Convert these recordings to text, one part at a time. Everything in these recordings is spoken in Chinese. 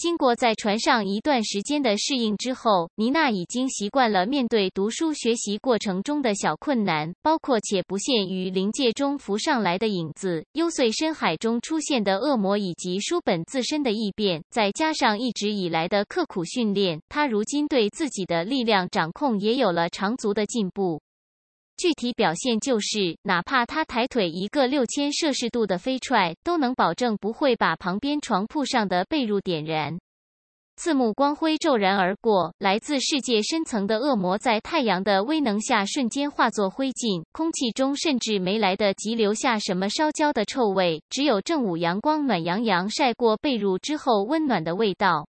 经过在船上一段时间的适应之后，妮娜已经习惯了面对读书学习过程中的小困难，包括且不限于临界中浮上来的影子、幽邃深海中出现的恶魔，以及书本自身的异变。再加上一直以来的刻苦训练，她如今对自己的力量掌控也有了长足的进步。具体表现就是，哪怕他抬腿一个六千摄氏度的飞踹，都能保证不会把旁边床铺上的被褥点燃。刺目光辉骤然而过，来自世界深层的恶魔在太阳的威能下瞬间化作灰烬，空气中甚至没来得及留下什么烧焦的臭味，只有正午阳光暖洋洋晒过被褥之后温暖的味道。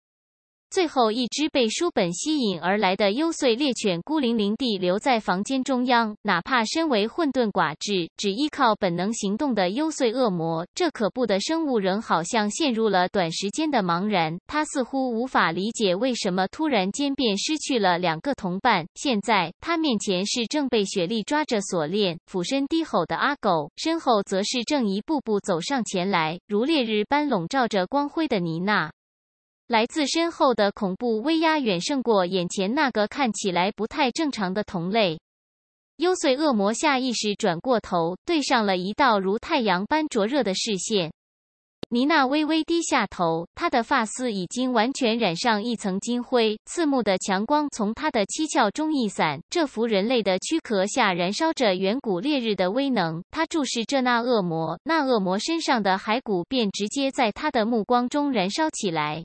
最后一只被书本吸引而来的幽邃猎犬，孤零零地留在房间中央。哪怕身为混沌寡智、只依靠本能行动的幽邃恶魔，这可怖的生物仍好像陷入了短时间的茫然。他似乎无法理解为什么突然间便失去了两个同伴。现在他面前是正被雪莉抓着锁链、俯身低吼的阿狗，身后则是正一步步走上前来、如烈日般笼罩着光辉的妮娜。来自身后的恐怖威压远胜过眼前那个看起来不太正常的同类。幽邃恶魔下意识转过头，对上了一道如太阳般灼热的视线。妮娜微微低下头，她的发丝已经完全染上一层金灰，刺目的强光从她的七窍中溢散。这幅人类的躯壳下燃烧着远古烈日的威能。她注视着那恶魔，那恶魔身上的骸骨便直接在她的目光中燃烧起来。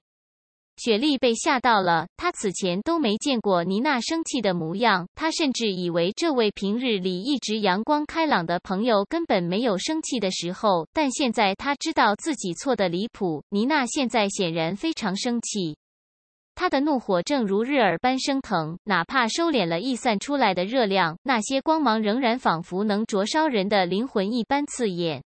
雪莉被吓到了，她此前都没见过妮娜生气的模样。她甚至以为这位平日里一直阳光开朗的朋友根本没有生气的时候，但现在她知道自己错的离谱。妮娜现在显然非常生气，她的怒火正如日耳般升腾，哪怕收敛了溢散出来的热量，那些光芒仍然仿佛能灼烧人的灵魂一般刺眼。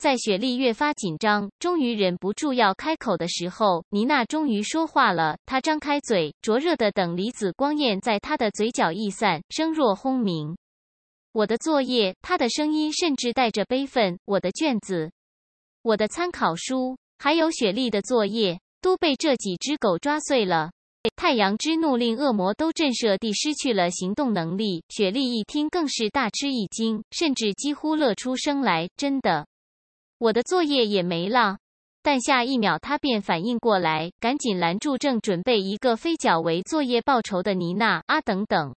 在雪莉越发紧张，终于忍不住要开口的时候，妮娜终于说话了。她张开嘴，灼热的等离子光焰在她的嘴角溢散，声若轰鸣。我的作业，她的声音甚至带着悲愤。我的卷子，我的参考书，还有雪莉的作业，都被这几只狗抓碎了。太阳之怒令恶魔都震慑地失去了行动能力。雪莉一听，更是大吃一惊，甚至几乎乐出声来。真的。我的作业也没了，但下一秒他便反应过来，赶紧拦住正准备一个飞脚为作业报仇的妮娜。阿等等，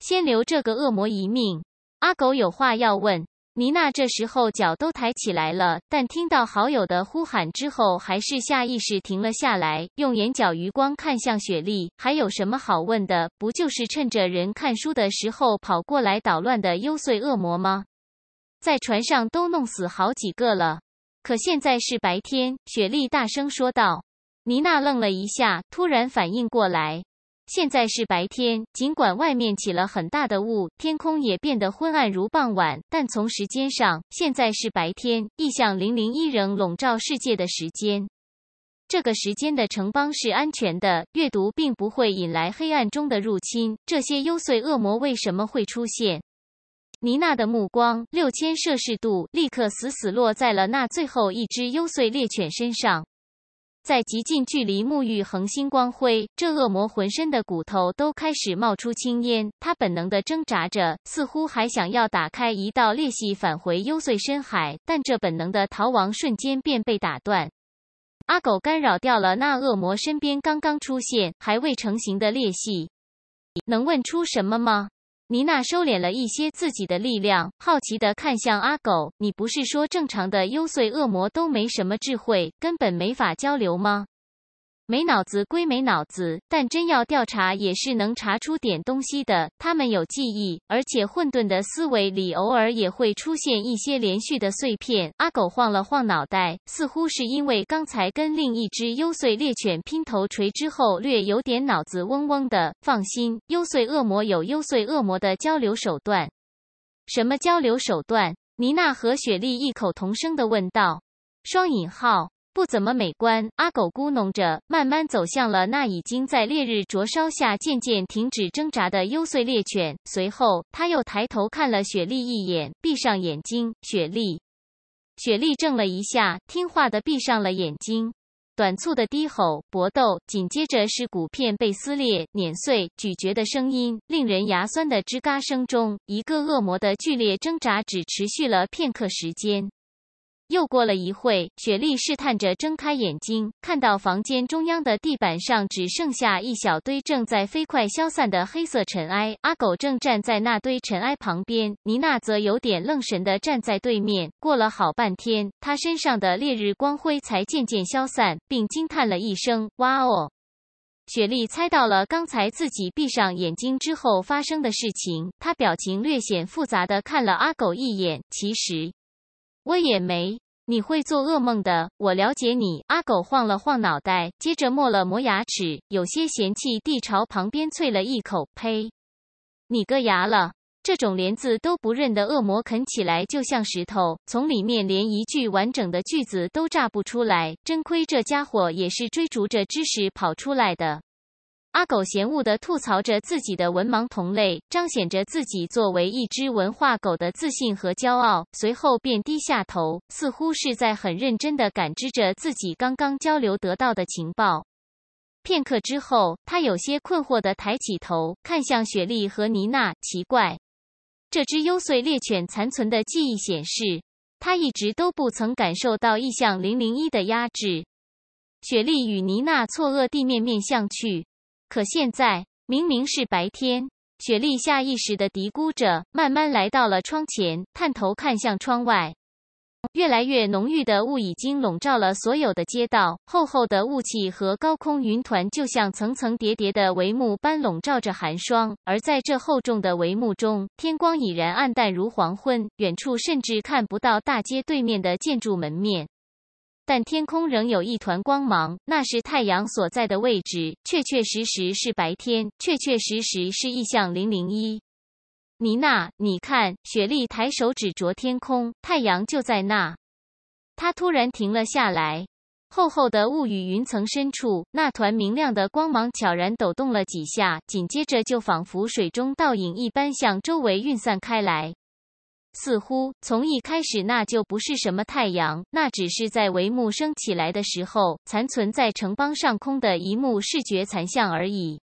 先留这个恶魔一命。阿狗有话要问妮娜。这时候脚都抬起来了，但听到好友的呼喊之后，还是下意识停了下来，用眼角余光看向雪莉。还有什么好问的？不就是趁着人看书的时候跑过来捣乱的幽邃恶魔吗？在船上都弄死好几个了，可现在是白天。雪莉大声说道。妮娜愣了一下，突然反应过来，现在是白天。尽管外面起了很大的雾，天空也变得昏暗如傍晚，但从时间上，现在是白天，意象零零一仍笼罩世界的时间。这个时间的城邦是安全的，阅读并不会引来黑暗中的入侵。这些幽邃恶魔为什么会出现？妮娜的目光，六千摄氏度，立刻死死落在了那最后一只幽邃猎犬身上，在极近距离沐浴恒星光辉，这恶魔浑身的骨头都开始冒出青烟。他本能的挣扎着，似乎还想要打开一道裂隙返回幽邃深海，但这本能的逃亡瞬间便被打断。阿狗干扰掉了那恶魔身边刚刚出现、还未成型的裂隙，能问出什么吗？妮娜收敛了一些自己的力量，好奇地看向阿狗：“你不是说正常的幽邃恶魔都没什么智慧，根本没法交流吗？”没脑子归没脑子，但真要调查也是能查出点东西的。他们有记忆，而且混沌的思维里偶尔也会出现一些连续的碎片。阿狗晃了晃脑袋，似乎是因为刚才跟另一只幽邃猎犬拼头锤之后，略有点脑子嗡嗡的。放心，幽邃恶魔有幽邃恶魔的交流手段。什么交流手段？妮娜和雪莉异口同声地问道。双引号。不怎么美观，阿狗咕哝着，慢慢走向了那已经在烈日灼烧下渐渐停止挣扎的幽邃猎犬。随后，他又抬头看了雪莉一眼，闭上眼睛。雪莉，雪莉怔了一下，听话的闭上了眼睛。短促的低吼、搏斗，紧接着是骨片被撕裂、碾碎、咀嚼的声音，令人牙酸的吱嘎声中，一个恶魔的剧烈挣扎只持续了片刻时间。又过了一会雪莉试探着睁开眼睛，看到房间中央的地板上只剩下一小堆正在飞快消散的黑色尘埃。阿狗正站在那堆尘埃旁边，妮娜则有点愣神地站在对面。过了好半天，她身上的烈日光辉才渐渐消散，并惊叹了一声：“哇哦！”雪莉猜到了刚才自己闭上眼睛之后发生的事情，她表情略显复杂的看了阿狗一眼。其实。我也没，你会做噩梦的。我了解你。阿狗晃了晃脑袋，接着磨了磨牙齿，有些嫌弃地朝旁边啐了一口：“呸！你个牙了！这种连字都不认的恶魔，啃起来就像石头，从里面连一句完整的句子都炸不出来。真亏这家伙也是追逐着知识跑出来的。”阿狗嫌恶的吐槽着自己的文盲同类，彰显着自己作为一只文化狗的自信和骄傲。随后便低下头，似乎是在很认真的感知着自己刚刚交流得到的情报。片刻之后，他有些困惑的抬起头，看向雪莉和妮娜。奇怪，这只幽邃猎犬残存的记忆显示，它一直都不曾感受到异象零零一的压制。雪莉与妮娜错愕地面面相觑。可现在明明是白天，雪莉下意识地嘀咕着，慢慢来到了窗前，探头看向窗外。越来越浓郁的雾已经笼罩了所有的街道，厚厚的雾气和高空云团就像层层叠叠的帷幕般笼罩着寒霜，而在这厚重的帷幕中，天光已然暗淡如黄昏，远处甚至看不到大街对面的建筑门面。但天空仍有一团光芒，那是太阳所在的位置，确确实实是白天，确确实实是意象零零一。妮娜，你看，雪莉抬手指着天空，太阳就在那。她突然停了下来，厚厚的雾雨云层深处，那团明亮的光芒悄然抖动了几下，紧接着就仿佛水中倒影一般，向周围晕散开来。似乎从一开始，那就不是什么太阳，那只是在帷幕升起来的时候，残存在城邦上空的一幕视觉残像而已。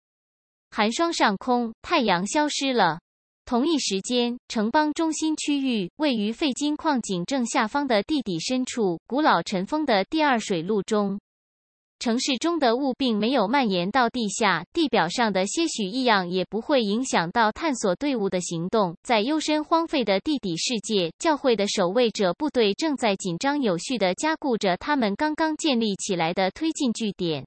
寒霜上空，太阳消失了。同一时间，城邦中心区域位于废金矿井正下方的地底深处，古老尘封的第二水路中。城市中的雾并没有蔓延到地下，地表上的些许异样也不会影响到探索队伍的行动。在幽深荒废的地底世界，教会的守卫者部队正在紧张有序地加固着他们刚刚建立起来的推进据点。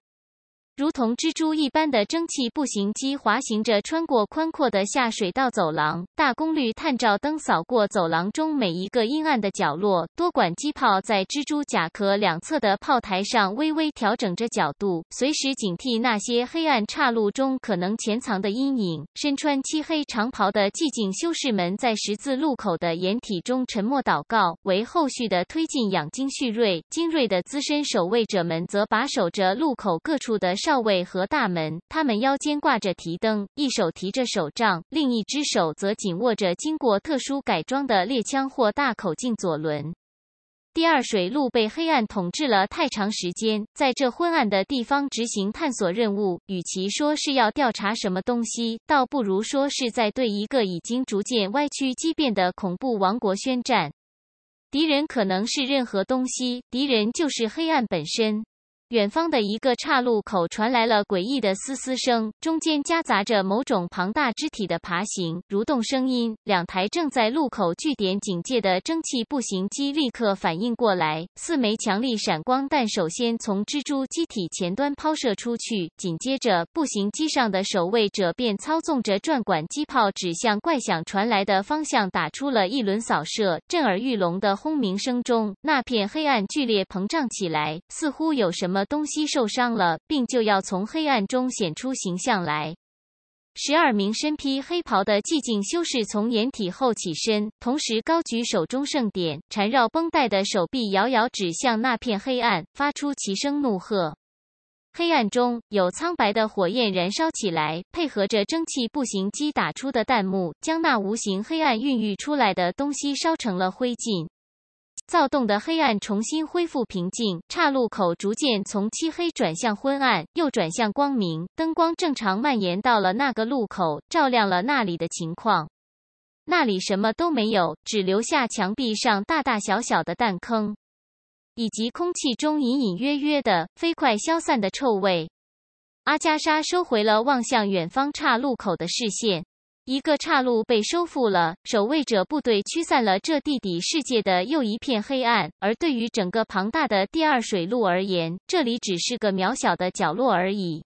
如同蜘蛛一般的蒸汽步行机滑行着，穿过宽阔的下水道走廊。大功率探照灯扫过走廊中每一个阴暗的角落。多管机炮在蜘蛛甲壳两侧的炮台上微微调整着角度，随时警惕那些黑暗岔路中可能潜藏的阴影。身穿漆黑长袍的寂静修士们在十字路口的掩体中沉默祷告，为后续的推进养精蓄锐。精锐的资深守卫者们则把守着路口各处的。哨位和大门，他们腰间挂着提灯，一手提着手杖，另一只手则紧握着经过特殊改装的猎枪或大口径左轮。第二水路被黑暗统治了太长时间，在这昏暗的地方执行探索任务，与其说是要调查什么东西，倒不如说是在对一个已经逐渐歪曲畸变的恐怖王国宣战。敌人可能是任何东西，敌人就是黑暗本身。远方的一个岔路口传来了诡异的嘶嘶声，中间夹杂着某种庞大肢体的爬行、蠕动声音。两台正在路口据点警戒的蒸汽步行机立刻反应过来，四枚强力闪光弹首先从蜘蛛机体前端抛射出去，紧接着步行机上的守卫者便操纵着转管机炮指向怪响传来的方向，打出了一轮扫射。震耳欲聋的轰鸣声中，那片黑暗剧烈膨胀起来，似乎有什么。东西受伤了，病就要从黑暗中显出形象来。十二名身披黑袍的寂静修士从掩体后起身，同时高举手中圣典，缠绕绷带的手臂遥遥指向那片黑暗，发出齐声怒喝。黑暗中有苍白的火焰燃烧起来，配合着蒸汽步行机打出的弹幕，将那无形黑暗孕育出来的东西烧成了灰烬。躁动的黑暗重新恢复平静，岔路口逐渐从漆黑转向昏暗，又转向光明。灯光正常蔓延到了那个路口，照亮了那里的情况。那里什么都没有，只留下墙壁上大大小小的弹坑，以及空气中隐隐约约的、飞快消散的臭味。阿加莎收回了望向远方岔路口的视线。一个岔路被收复了，守卫者部队驱散了这地底世界的又一片黑暗。而对于整个庞大的第二水路而言，这里只是个渺小的角落而已。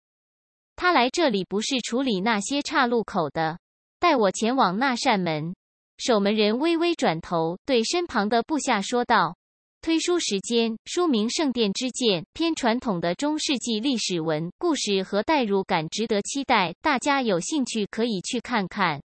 他来这里不是处理那些岔路口的，带我前往那扇门。守门人微微转头，对身旁的部下说道。推书时间，书名《圣殿之剑》，偏传统的中世纪历史文，故事和代入感值得期待，大家有兴趣可以去看看。